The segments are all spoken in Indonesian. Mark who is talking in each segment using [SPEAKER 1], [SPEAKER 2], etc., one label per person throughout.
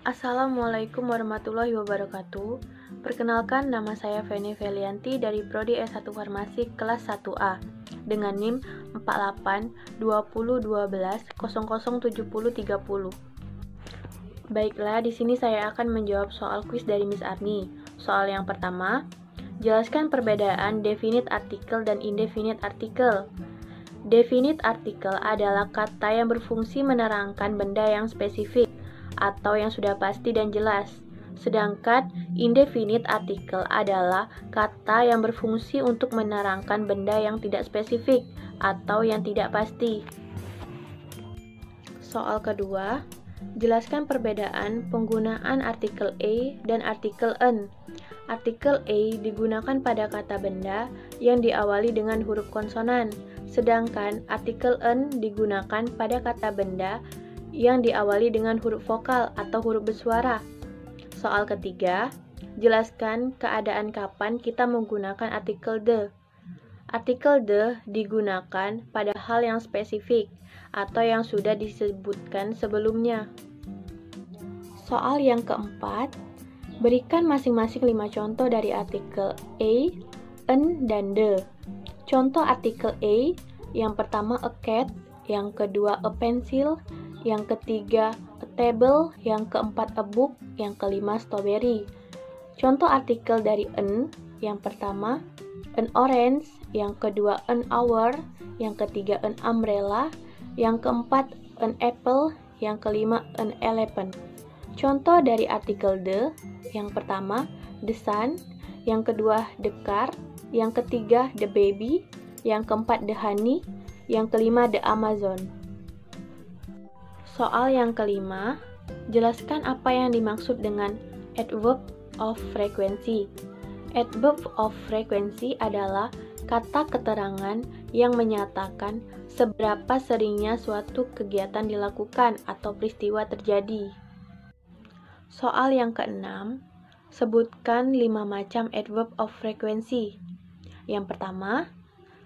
[SPEAKER 1] Assalamualaikum warahmatullahi wabarakatuh. Perkenalkan nama saya Feni Felianti dari Prodi S1 Farmasi kelas 1A dengan NIM 482012007030. Baiklah, di sini saya akan menjawab soal kuis dari Miss Arni. Soal yang pertama, jelaskan perbedaan definite artikel dan indefinite artikel. Definite artikel adalah kata yang berfungsi menerangkan benda yang spesifik atau yang sudah pasti dan jelas. Sedangkan indefinite artikel adalah kata yang berfungsi untuk menerangkan benda yang tidak spesifik atau yang tidak pasti. Soal kedua, jelaskan perbedaan penggunaan artikel A dan artikel N. Artikel A digunakan pada kata benda yang diawali dengan huruf konsonan, sedangkan artikel N digunakan pada kata benda yang diawali dengan huruf vokal atau huruf bersuara. Soal ketiga, jelaskan keadaan kapan kita menggunakan artikel the. Artikel the digunakan pada hal yang spesifik atau yang sudah disebutkan sebelumnya. Soal yang keempat, berikan masing-masing lima contoh dari artikel a, n dan the. Contoh artikel a, yang pertama a cat, yang kedua a pencil, yang ketiga a table, yang keempat a book, yang kelima strawberry. Contoh artikel dari an, yang pertama an orange, yang kedua an hour, yang ketiga an umbrella, yang keempat an apple, yang kelima an elephant. Contoh dari artikel the, yang pertama the sun, yang kedua the car, yang ketiga the baby, yang keempat the honey, yang kelima the Amazon. Soal yang kelima, jelaskan apa yang dimaksud dengan adverb of frequency. Adverb of frequency adalah kata keterangan yang menyatakan seberapa seringnya suatu kegiatan dilakukan atau peristiwa terjadi. Soal yang keenam, sebutkan lima macam adverb of frequency. Yang pertama,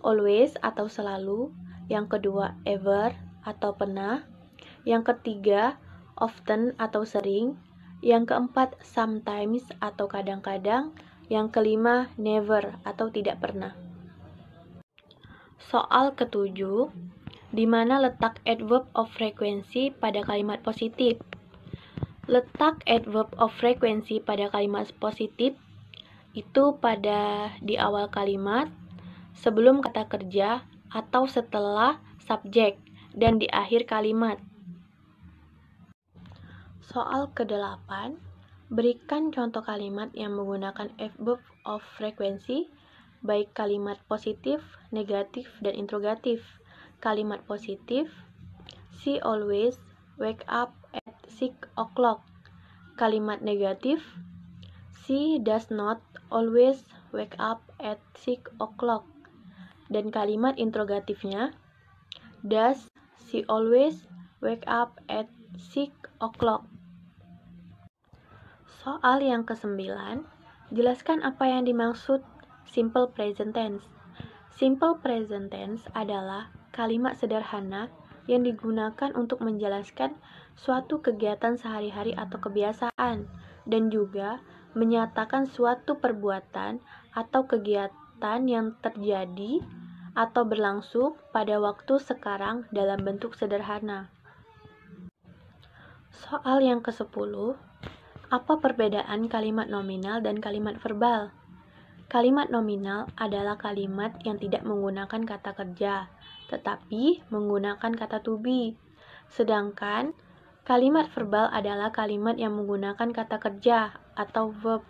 [SPEAKER 1] always atau selalu. Yang kedua, ever atau pernah. Yang ketiga, often atau sering. Yang keempat, sometimes atau kadang-kadang. Yang kelima, never atau tidak pernah. Soal ketujuh, di mana letak adverb of frequency pada kalimat positif? Letak adverb of frequency pada kalimat positif itu pada di awal kalimat, sebelum kata kerja, atau setelah subjek, dan di akhir kalimat. Soal ke-8, berikan contoh kalimat yang menggunakan adverb of frequency, baik kalimat positif, negatif, dan interrogatif. Kalimat positif, she always wake up at 6 o'clock. Kalimat negatif, she does not always wake up at 6 o'clock. Dan kalimat interrogatifnya, does she always wake up at 6 o'clock? Soal yang kesembilan, jelaskan apa yang dimaksud simple present tense. Simple present tense adalah kalimat sederhana yang digunakan untuk menjelaskan suatu kegiatan sehari-hari atau kebiasaan dan juga menyatakan suatu perbuatan atau kegiatan yang terjadi atau berlangsung pada waktu sekarang dalam bentuk sederhana. Soal yang ke-10 apa perbedaan kalimat nominal dan kalimat verbal? Kalimat nominal adalah kalimat yang tidak menggunakan kata kerja, tetapi menggunakan kata to be. Sedangkan kalimat verbal adalah kalimat yang menggunakan kata kerja atau verb.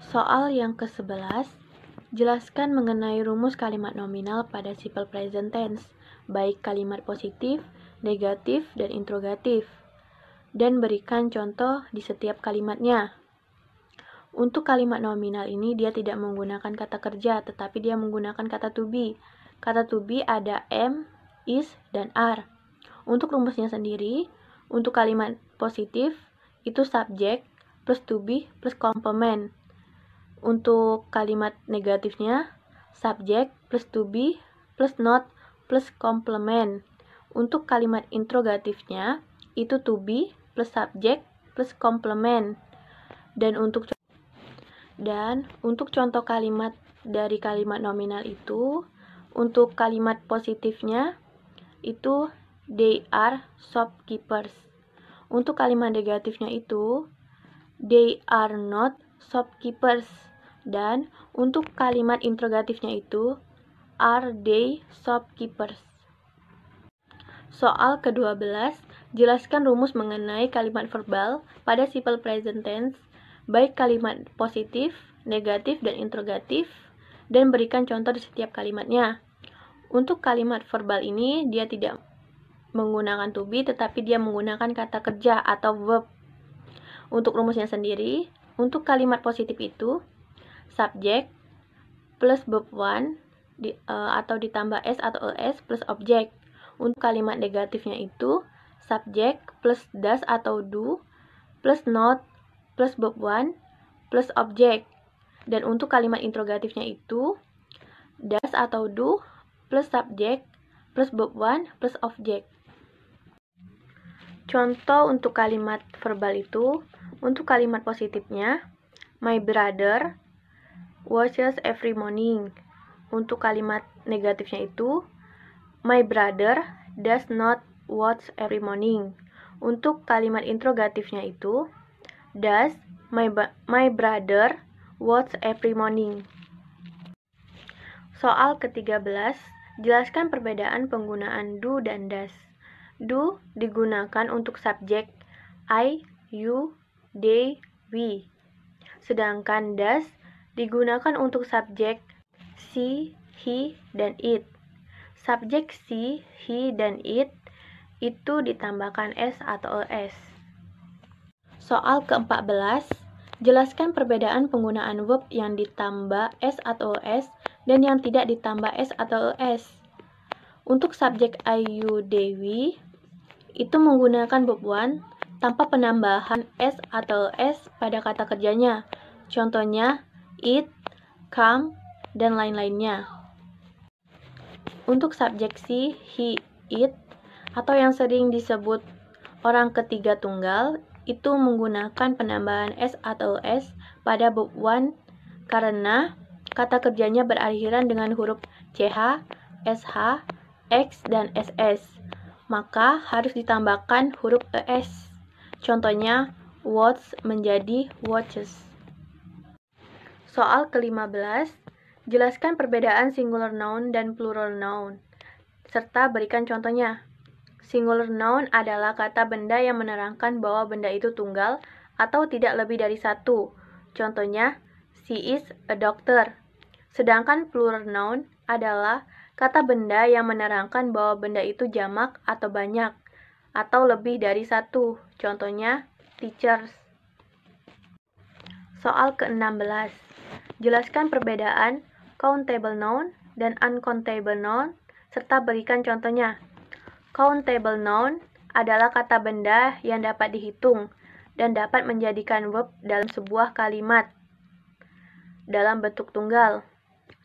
[SPEAKER 1] Soal yang ke-11, jelaskan mengenai rumus kalimat nominal pada simple present tense, baik kalimat positif, negatif, dan interrogatif dan berikan contoh di setiap kalimatnya. Untuk kalimat nominal ini dia tidak menggunakan kata kerja tetapi dia menggunakan kata to be. Kata to be ada am, is, dan are. Untuk rumusnya sendiri, untuk kalimat positif itu subjek plus to be plus complement. Untuk kalimat negatifnya subjek plus to be plus not plus complement. Untuk kalimat interrogatifnya itu to be plus subjek plus komplement. Dan untuk dan untuk contoh kalimat dari kalimat nominal itu, untuk kalimat positifnya itu they are shopkeepers. Untuk kalimat negatifnya itu they are not shopkeepers. Dan untuk kalimat interrogatifnya itu are they shopkeepers. Soal ke-12 Jelaskan rumus mengenai kalimat verbal pada simple present tense, baik kalimat positif, negatif, dan interrogatif, dan berikan contoh di setiap kalimatnya. Untuk kalimat verbal ini, dia tidak menggunakan to be, tetapi dia menggunakan kata kerja atau verb. Untuk rumusnya sendiri, untuk kalimat positif itu, subject plus verb one di, uh, atau ditambah S atau LS plus object. Untuk kalimat negatifnya itu, subject plus das atau do plus not plus one plus object Dan untuk kalimat interrogatifnya itu das atau do plus subject plus one plus object Contoh untuk kalimat verbal itu, untuk kalimat positifnya, my brother washes every morning. Untuk kalimat negatifnya itu, my brother does not watch every morning. Untuk kalimat interrogatifnya itu, does my, my brother watch every morning? Soal ke-13, jelaskan perbedaan penggunaan do dan does. Do digunakan untuk subjek I, you, they, we. Sedangkan does digunakan untuk subjek she, he, dan it. Subjek she, he, dan it itu ditambahkan S atau ES. Soal ke-14, jelaskan perbedaan penggunaan verb yang ditambah S atau ES dan yang tidak ditambah S atau ES. Untuk subjek Ayu Dewi, itu menggunakan verb one tanpa penambahan S atau ES pada kata kerjanya. Contohnya, it, come, dan lain-lainnya. Untuk subjek si, he, it, atau yang sering disebut orang ketiga tunggal itu menggunakan penambahan S atau S pada beban karena kata kerjanya berakhiran dengan huruf CH, SH, X, dan SS. Maka harus ditambahkan huruf ES. Contohnya, watch menjadi watches. Soal ke-15, jelaskan perbedaan singular noun dan plural noun, serta berikan contohnya. Singular noun adalah kata benda yang menerangkan bahwa benda itu tunggal atau tidak lebih dari satu. Contohnya, she is a doctor. Sedangkan plural noun adalah kata benda yang menerangkan bahwa benda itu jamak atau banyak atau lebih dari satu. Contohnya, teachers. Soal ke-16. Jelaskan perbedaan countable noun dan uncountable noun serta berikan contohnya. Countable noun adalah kata benda yang dapat dihitung dan dapat menjadikan verb dalam sebuah kalimat dalam bentuk tunggal.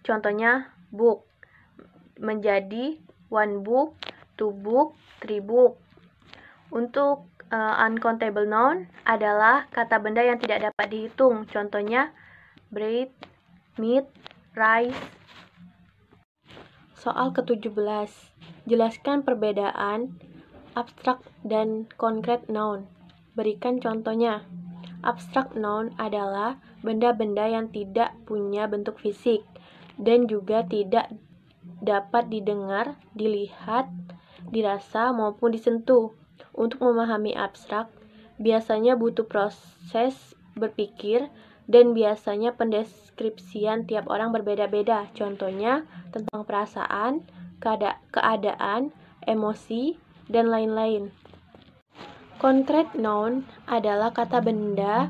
[SPEAKER 1] Contohnya, book menjadi one book, two book, three book. Untuk uh, uncountable noun adalah kata benda yang tidak dapat dihitung. Contohnya, bread, meat, rice, Soal ke-17. Jelaskan perbedaan abstrak dan konkret noun. Berikan contohnya. Abstrak noun adalah benda-benda yang tidak punya bentuk fisik dan juga tidak dapat didengar, dilihat, dirasa maupun disentuh. Untuk memahami abstrak, biasanya butuh proses berpikir dan biasanya pendeskripsian tiap orang berbeda-beda. Contohnya tentang perasaan, keada keadaan, emosi, dan lain-lain. Konkret noun adalah kata benda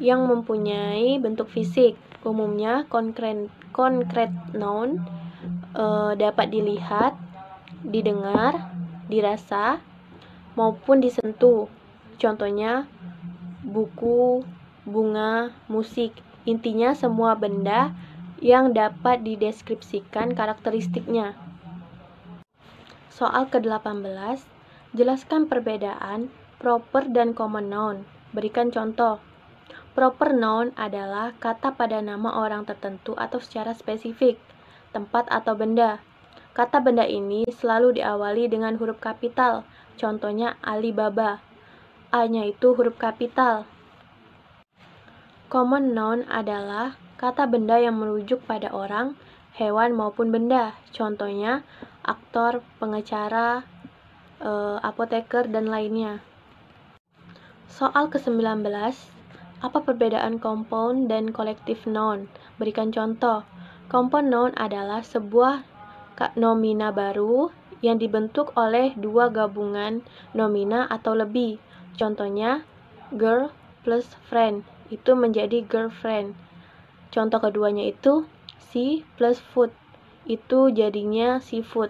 [SPEAKER 1] yang mempunyai bentuk fisik. Umumnya konkret konkret noun e, dapat dilihat, didengar, dirasa, maupun disentuh. Contohnya buku, bunga, musik, intinya semua benda yang dapat dideskripsikan karakteristiknya. Soal ke-18, jelaskan perbedaan proper dan common noun. Berikan contoh. Proper noun adalah kata pada nama orang tertentu atau secara spesifik, tempat atau benda. Kata benda ini selalu diawali dengan huruf kapital, contohnya Alibaba. A-nya itu huruf kapital, Common noun adalah kata benda yang merujuk pada orang, hewan maupun benda. Contohnya aktor, pengacara, e, apoteker dan lainnya. Soal ke-19, apa perbedaan compound dan kolektif noun? Berikan contoh. Compound noun adalah sebuah nomina baru yang dibentuk oleh dua gabungan nomina atau lebih. Contohnya, girl plus friend itu menjadi girlfriend. Contoh keduanya itu si plus food. Itu jadinya seafood.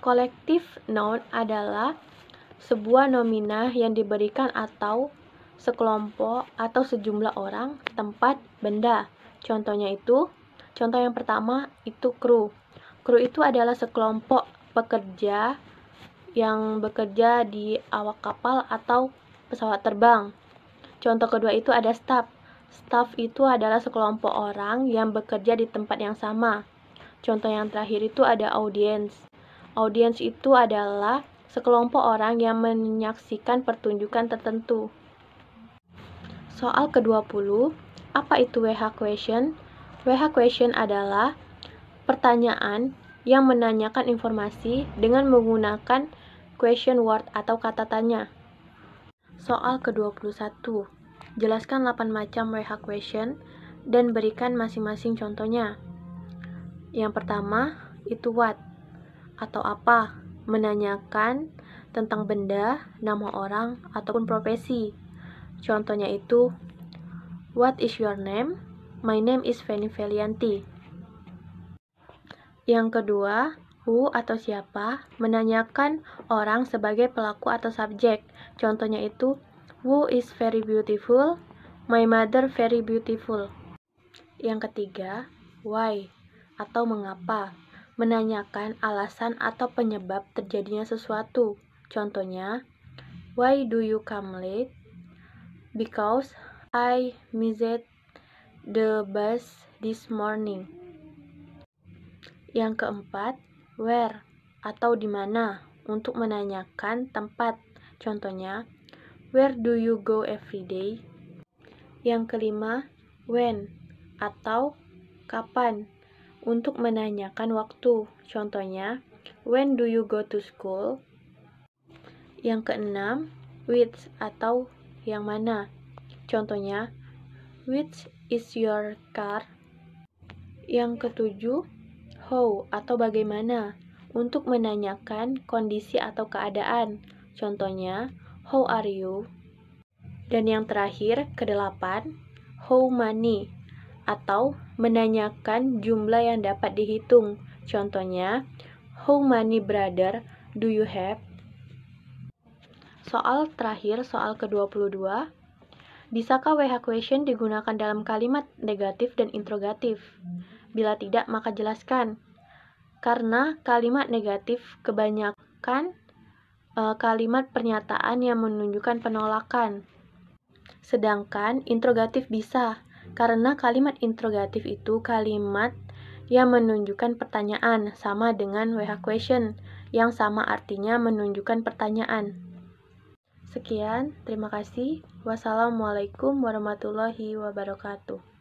[SPEAKER 1] Kolektif noun adalah sebuah nomina yang diberikan atau sekelompok atau sejumlah orang, tempat, benda. Contohnya itu, contoh yang pertama itu kru. Kru itu adalah sekelompok pekerja yang bekerja di awak kapal atau pesawat terbang. Contoh kedua itu ada staff. Staff itu adalah sekelompok orang yang bekerja di tempat yang sama. Contoh yang terakhir itu ada audience. Audience itu adalah sekelompok orang yang menyaksikan pertunjukan tertentu. Soal ke-20, apa itu WH question? WH question adalah pertanyaan yang menanyakan informasi dengan menggunakan question word atau kata tanya soal ke-21. Jelaskan 8 macam reha question dan berikan masing-masing contohnya. Yang pertama, itu what atau apa? Menanyakan tentang benda, nama orang, ataupun profesi. Contohnya itu, What is your name? My name is Fanny Valianti. Yang kedua, aku atau siapa menanyakan orang sebagai pelaku atau subjek. Contohnya itu, Who is very beautiful? My mother very beautiful. Yang ketiga, why atau mengapa. Menanyakan alasan atau penyebab terjadinya sesuatu. Contohnya, why do you come late? Because I missed the bus this morning. Yang keempat, where atau di mana untuk menanyakan tempat. Contohnya, where do you go every day? Yang kelima, when atau kapan untuk menanyakan waktu. Contohnya, when do you go to school? Yang keenam, which atau yang mana. Contohnya, which is your car? Yang ketujuh, how atau bagaimana untuk menanyakan kondisi atau keadaan. Contohnya, how are you? Dan yang terakhir, kedelapan, how many atau menanyakan jumlah yang dapat dihitung. Contohnya, how many brother do you have? Soal terakhir, soal ke-22. Bisakah WH question digunakan dalam kalimat negatif dan interrogatif? Bila tidak, maka jelaskan. Karena kalimat negatif kebanyakan e, kalimat pernyataan yang menunjukkan penolakan. Sedangkan interrogatif bisa, karena kalimat interrogatif itu kalimat yang menunjukkan pertanyaan sama dengan WH question yang sama artinya menunjukkan pertanyaan. Sekian, terima kasih. Wassalamualaikum warahmatullahi wabarakatuh.